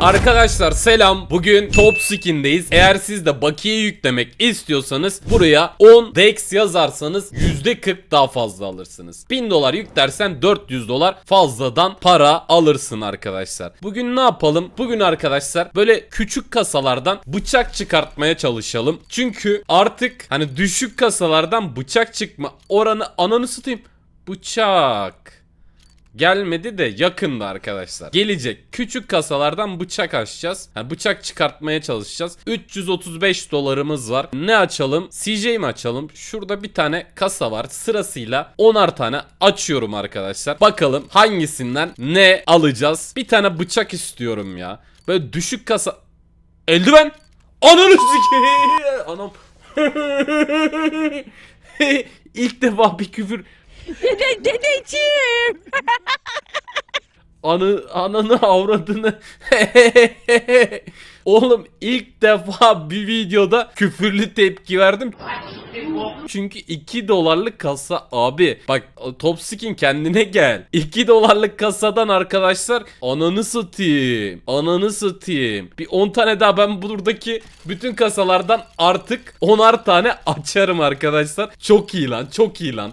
Arkadaşlar selam. Bugün Top Skin'deyiz. Eğer siz de bakiye yüklemek istiyorsanız buraya 10 DEX yazarsanız %40 daha fazla alırsınız. 1000 dolar yüklersen 400 dolar fazladan para alırsın arkadaşlar. Bugün ne yapalım? Bugün arkadaşlar böyle küçük kasalardan bıçak çıkartmaya çalışalım. Çünkü artık hani düşük kasalardan bıçak çıkma oranı ananı satayım. Bıçak. Gelmedi de yakında arkadaşlar. Gelecek. Küçük kasalardan bıçak açacağız. Yani bıçak çıkartmaya çalışacağız. 335 dolarımız var. Ne açalım? CJ mi açalım? Şurada bir tane kasa var. Sırasıyla 10'ar tane açıyorum arkadaşlar. Bakalım hangisinden ne alacağız? Bir tane bıçak istiyorum ya. Böyle düşük kasa... Eldiven! Ananı sikeyim! Anam. İlk defa bir küfür... Dede, dedeciğim. Anı, ananı avradını. Oğlum ilk defa bir videoda küfürlü tepki verdim. Çünkü 2 dolarlık kasa abi bak Topskin kendine gel. 2 dolarlık kasadan arkadaşlar ananı satayım. Ananı satayım. Bir 10 tane daha ben buradaki bütün kasalardan artık 10'ar tane açarım arkadaşlar. Çok iyi lan çok iyi lan.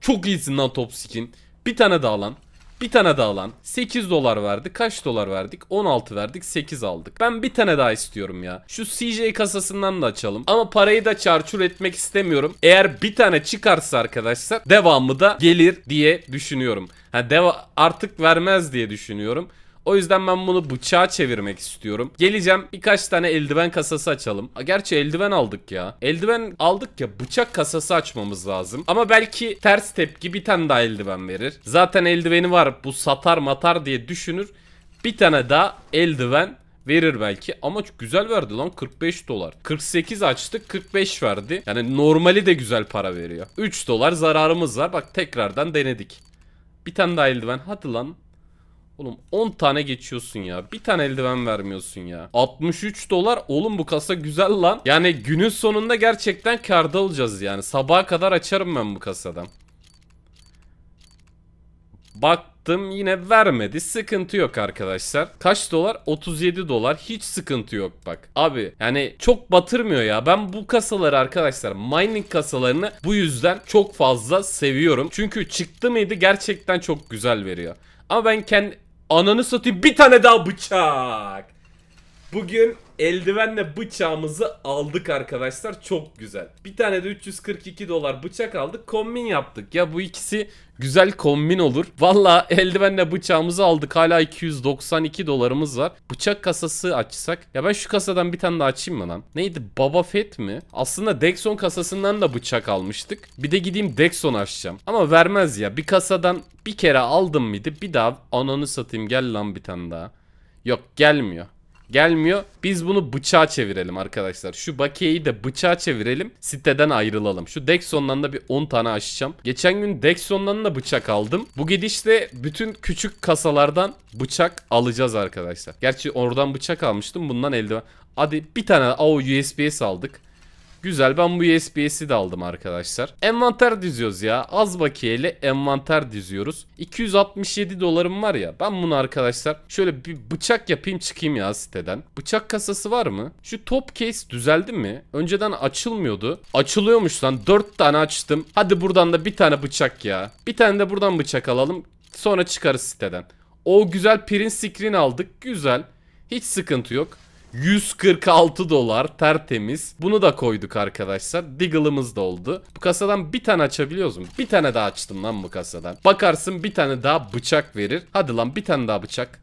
Çok iyisin lan top skin. Bir tane daha lan. Bir tane daha lan. 8 dolar verdik. Kaç dolar verdik? 16 verdik. 8 aldık. Ben bir tane daha istiyorum ya. Şu CJ kasasından da açalım. Ama parayı da çarçur etmek istemiyorum. Eğer bir tane çıkarsa arkadaşlar devamı da gelir diye düşünüyorum. Ha deva artık vermez diye düşünüyorum. O yüzden ben bunu bıçağa çevirmek istiyorum. Geleceğim birkaç tane eldiven kasası açalım. gerçi eldiven aldık ya. Eldiven aldık ya bıçak kasası açmamız lazım. Ama belki ters tepki bir tane daha eldiven verir. Zaten eldiveni var bu satar matar diye düşünür. Bir tane daha eldiven verir belki ama güzel verdi lan 45 dolar. 48 açtık 45 verdi. Yani normali de güzel para veriyor. 3 dolar zararımız var. Bak tekrardan denedik. Bir tane daha eldiven. Hadi lan. Oğlum 10 tane geçiyorsun ya. Bir tane eldiven vermiyorsun ya. 63 dolar. Oğlum bu kasa güzel lan. Yani günün sonunda gerçekten karda olacağız yani. Sabaha kadar açarım ben bu kasadan. Baktım yine vermedi. Sıkıntı yok arkadaşlar. Kaç dolar? 37 dolar. Hiç sıkıntı yok bak. Abi yani çok batırmıyor ya. Ben bu kasaları arkadaşlar mining kasalarını bu yüzden çok fazla seviyorum. Çünkü çıktı mıydı gerçekten çok güzel veriyor. Ama ben kendi Ananı satayım bir tane daha bıçak. Bugün eldivenle bıçağımızı aldık arkadaşlar. Çok güzel. Bir tane de 342 dolar bıçak aldık. Kombin yaptık. Ya bu ikisi güzel kombin olur. Valla eldivenle bıçağımızı aldık. Hala 292 dolarımız var. Bıçak kasası açsak. Ya ben şu kasadan bir tane daha açayım mı lan? Neydi? Baba Fett mi? Aslında Dexon kasasından da bıçak almıştık. Bir de gideyim Dexon açacağım. Ama vermez ya. Bir kasadan bir kere aldım mıydı? Bir daha ananı satayım. Gel lan bir tane daha. Yok gelmiyor gelmiyor. Biz bunu bıçağa çevirelim arkadaşlar. Şu bakiyeyi de bıçağa çevirelim. Siteden ayrılalım. Şu Dexon'dan da bir 10 tane açacağım. Geçen gün Dexon'dan da bıçak aldım. Bu gidişle bütün küçük kasalardan bıçak alacağız arkadaşlar. Gerçi oradan bıçak almıştım. Bundan eldiven. Hadi bir tane o USB'ye aldık. Güzel ben bu USB'si de aldım arkadaşlar. Envanter diziyoruz ya. Az bakiyeyle envanter diziyoruz. 267 dolarım var ya. Ben bunu arkadaşlar şöyle bir bıçak yapayım çıkayım ya siteden. Bıçak kasası var mı? Şu top case düzeldi mi? Önceden açılmıyordu. Açılıyormuş lan. 4 tane açtım. Hadi buradan da bir tane bıçak ya. Bir tane de buradan bıçak alalım. Sonra çıkarız siteden. O güzel print screen aldık. Güzel. Hiç sıkıntı yok. 146 dolar tertemiz. Bunu da koyduk arkadaşlar. Diggle'ımız da oldu. Bu kasadan bir tane açabiliyoruz mu? Bir tane daha açtım lan bu kasadan. Bakarsın bir tane daha bıçak verir. Hadi lan bir tane daha bıçak.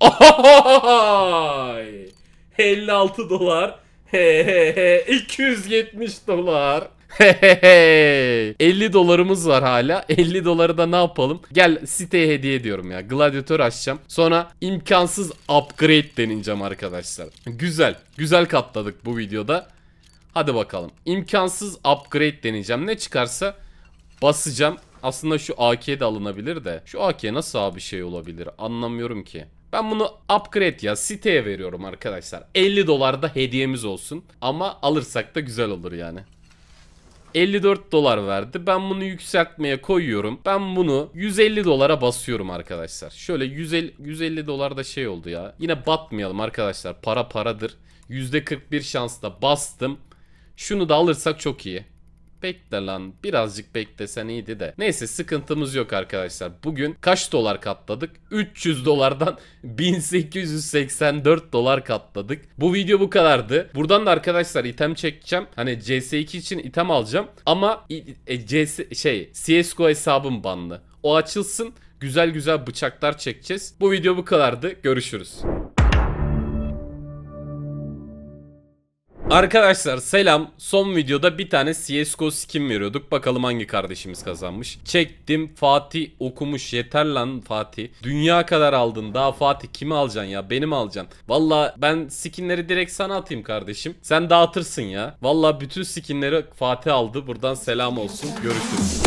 Ay! 56 dolar. 270 dolar. 50 dolarımız var hala. 50 doları da ne yapalım? Gel siteye hediye ediyorum ya. gladiator açacağım. Sonra imkansız upgrade deneyeceğim arkadaşlar. Güzel. Güzel katladık bu videoda. Hadi bakalım. İmkansız upgrade deneyeceğim. Ne çıkarsa basacağım. Aslında şu AK de alınabilir de. Şu AK nasıl bir şey olabilir? Anlamıyorum ki. Ben bunu upgrade ya siteye veriyorum arkadaşlar. 50 dolar da hediyemiz olsun. Ama alırsak da güzel olur yani. 54 dolar verdi. Ben bunu yükseltmeye koyuyorum. Ben bunu 150 dolara basıyorum arkadaşlar. Şöyle 150, 150 dolar da şey oldu ya. Yine batmayalım arkadaşlar. Para paradır. %41 şansla bastım. Şunu da alırsak çok iyi. Bekle lan. Birazcık beklesen iyiydi de. Neyse sıkıntımız yok arkadaşlar. Bugün kaç dolar katladık? 300 dolardan 1884 dolar katladık. Bu video bu kadardı. Buradan da arkadaşlar item çekeceğim. Hani CS2 için item alacağım. Ama e, CS şey CSGO hesabım banlı. O açılsın. Güzel güzel bıçaklar çekeceğiz. Bu video bu kadardı. Görüşürüz. Arkadaşlar selam. Son videoda bir tane CSGO skin veriyorduk. Bakalım hangi kardeşimiz kazanmış. Çektim. Fatih okumuş. Yeter lan Fatih. Dünya kadar aldın. Daha Fatih kimi alacaksın ya? benim mi alacaksın? Valla ben skinleri direkt sana atayım kardeşim. Sen dağıtırsın ya. Valla bütün skinleri Fatih aldı. Buradan selam olsun. Görüşürüz.